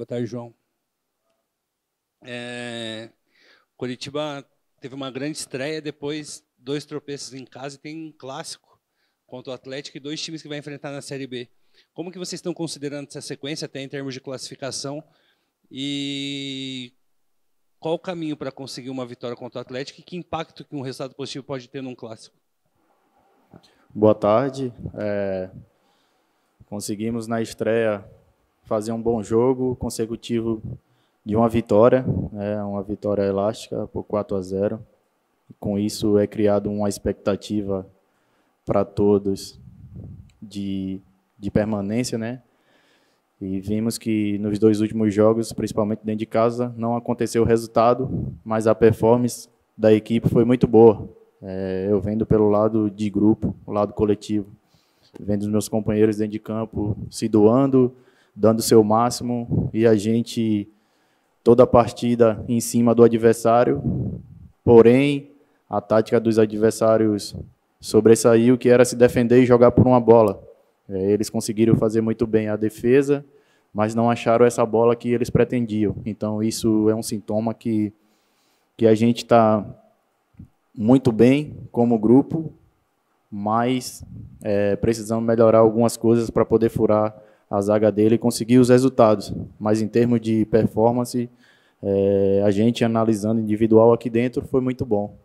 Boa tarde, João. É, Curitiba teve uma grande estreia, depois dois tropeços em casa e tem um clássico contra o Atlético e dois times que vai enfrentar na Série B. Como que vocês estão considerando essa sequência, até em termos de classificação? E qual o caminho para conseguir uma vitória contra o Atlético e que impacto que um resultado positivo pode ter num clássico? Boa tarde. É, conseguimos na estreia fazer um bom jogo consecutivo de uma vitória, né, uma vitória elástica por 4 a 0. Com isso é criada uma expectativa para todos de, de permanência, né? E vimos que nos dois últimos jogos, principalmente dentro de casa, não aconteceu o resultado, mas a performance da equipe foi muito boa. É, eu vendo pelo lado de grupo, o lado coletivo, vendo os meus companheiros dentro de campo se doando, dando seu máximo e a gente toda a partida em cima do adversário. Porém, a tática dos adversários sobressaiu, que era se defender e jogar por uma bola. É, eles conseguiram fazer muito bem a defesa, mas não acharam essa bola que eles pretendiam. Então, isso é um sintoma que, que a gente está muito bem como grupo, mas é, precisamos melhorar algumas coisas para poder furar a zaga dele conseguiu os resultados. Mas em termos de performance, é, a gente analisando individual aqui dentro foi muito bom.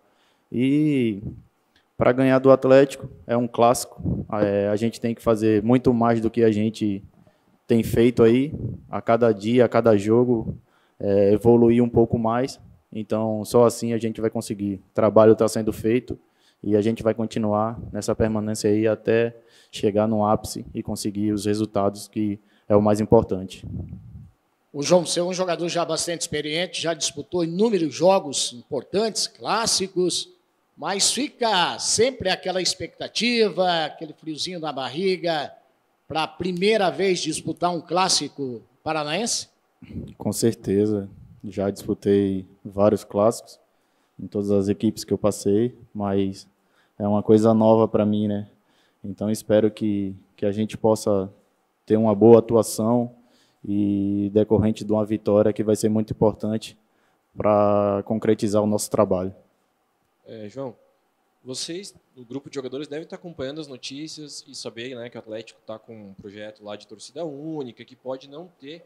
E para ganhar do Atlético é um clássico. É, a gente tem que fazer muito mais do que a gente tem feito aí. A cada dia, a cada jogo, é, evoluir um pouco mais. Então, só assim a gente vai conseguir. O trabalho está sendo feito. E a gente vai continuar nessa permanência aí até chegar no ápice e conseguir os resultados que é o mais importante. O João você é um jogador já bastante experiente, já disputou inúmeros jogos importantes, clássicos, mas fica sempre aquela expectativa, aquele friozinho na barriga, para a primeira vez disputar um clássico paranaense? Com certeza. Já disputei vários clássicos em todas as equipes que eu passei, mas é uma coisa nova para mim, né? Então espero que, que a gente possa ter uma boa atuação e decorrente de uma vitória que vai ser muito importante para concretizar o nosso trabalho. É, João, vocês, o grupo de jogadores, devem estar acompanhando as notícias e saber né, que o Atlético está com um projeto lá de torcida única, que pode não ter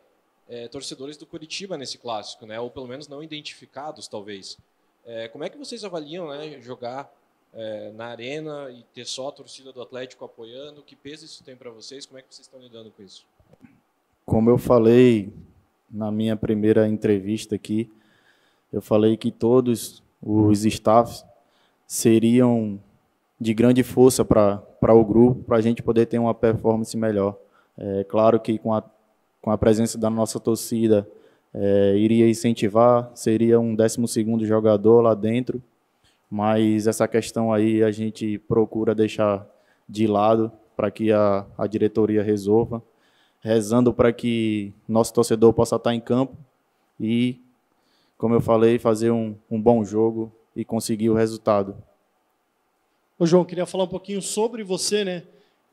é, torcedores do Curitiba nesse clássico, né, ou pelo menos não identificados, talvez. É, como é que vocês avaliam né, jogar é, na arena e ter só a torcida do Atlético apoiando? Que peso isso tem para vocês? Como é que vocês estão lidando com isso? Como eu falei na minha primeira entrevista aqui, eu falei que todos os staffs seriam de grande força para o grupo, para a gente poder ter uma performance melhor. É claro que com a, com a presença da nossa torcida, é, iria incentivar, seria um 12 jogador lá dentro, mas essa questão aí a gente procura deixar de lado para que a, a diretoria resolva, rezando para que nosso torcedor possa estar tá em campo e, como eu falei, fazer um, um bom jogo e conseguir o resultado. Ô João, queria falar um pouquinho sobre você, né?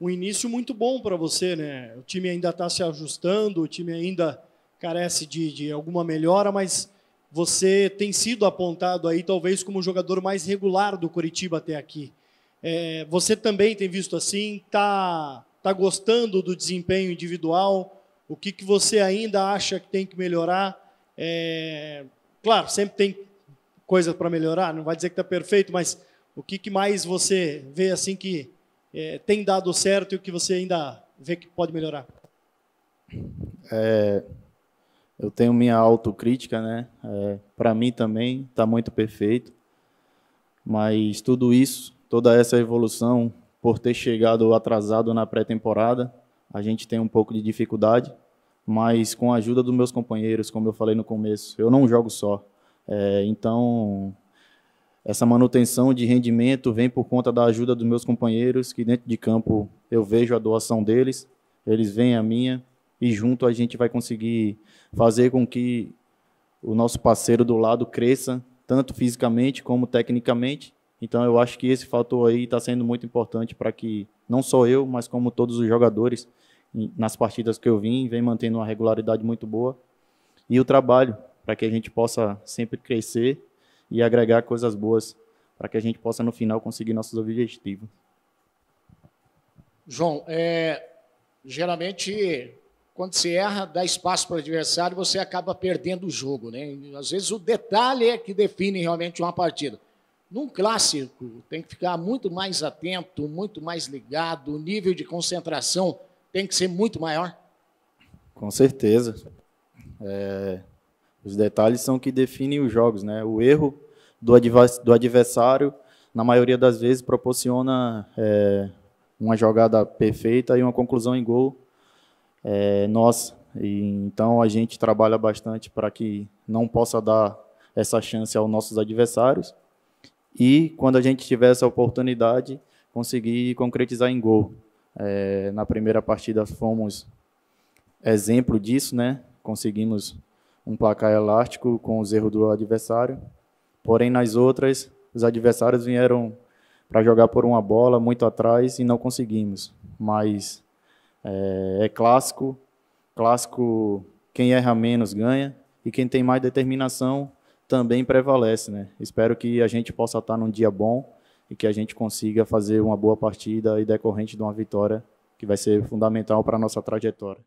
Um início muito bom para você, né? O time ainda está se ajustando, o time ainda carece de, de alguma melhora, mas você tem sido apontado aí, talvez, como o jogador mais regular do Curitiba até aqui. É, você também tem visto assim? Tá, tá gostando do desempenho individual? O que, que você ainda acha que tem que melhorar? É, claro, sempre tem coisa para melhorar, não vai dizer que está perfeito, mas o que, que mais você vê assim que é, tem dado certo e o que você ainda vê que pode melhorar? É, eu tenho minha autocrítica, né? É, Para mim também está muito perfeito, mas tudo isso, toda essa evolução, por ter chegado atrasado na pré-temporada, a gente tem um pouco de dificuldade, mas com a ajuda dos meus companheiros, como eu falei no começo, eu não jogo só. É, então, essa manutenção de rendimento vem por conta da ajuda dos meus companheiros, que dentro de campo eu vejo a doação deles, eles veem a minha, e junto a gente vai conseguir fazer com que o nosso parceiro do lado cresça, tanto fisicamente como tecnicamente. Então eu acho que esse fator aí está sendo muito importante para que não só eu, mas como todos os jogadores nas partidas que eu vim, vem mantendo uma regularidade muito boa e o trabalho para que a gente possa sempre crescer e agregar coisas boas para que a gente possa no final conseguir nossos objetivos. João, é, geralmente quando você erra, dá espaço para o adversário, você acaba perdendo o jogo. Né? às vezes o detalhe é que define realmente uma partida. Num clássico, tem que ficar muito mais atento, muito mais ligado, o nível de concentração tem que ser muito maior. Com certeza. É, os detalhes são que definem os jogos. Né? O erro do, do adversário, na maioria das vezes, proporciona é, uma jogada perfeita e uma conclusão em gol é, nossa. E, então a gente trabalha bastante para que não possa dar essa chance aos nossos adversários. E quando a gente tiver essa oportunidade, conseguir concretizar em gol. É, na primeira partida fomos exemplo disso, né? Conseguimos um placar elástico com os erros do adversário. Porém, nas outras, os adversários vieram para jogar por uma bola muito atrás e não conseguimos. Mas é, é clássico. Clássico, quem erra menos ganha. E quem tem mais determinação também prevalece. Né? Espero que a gente possa estar num dia bom e que a gente consiga fazer uma boa partida e decorrente de uma vitória que vai ser fundamental para a nossa trajetória.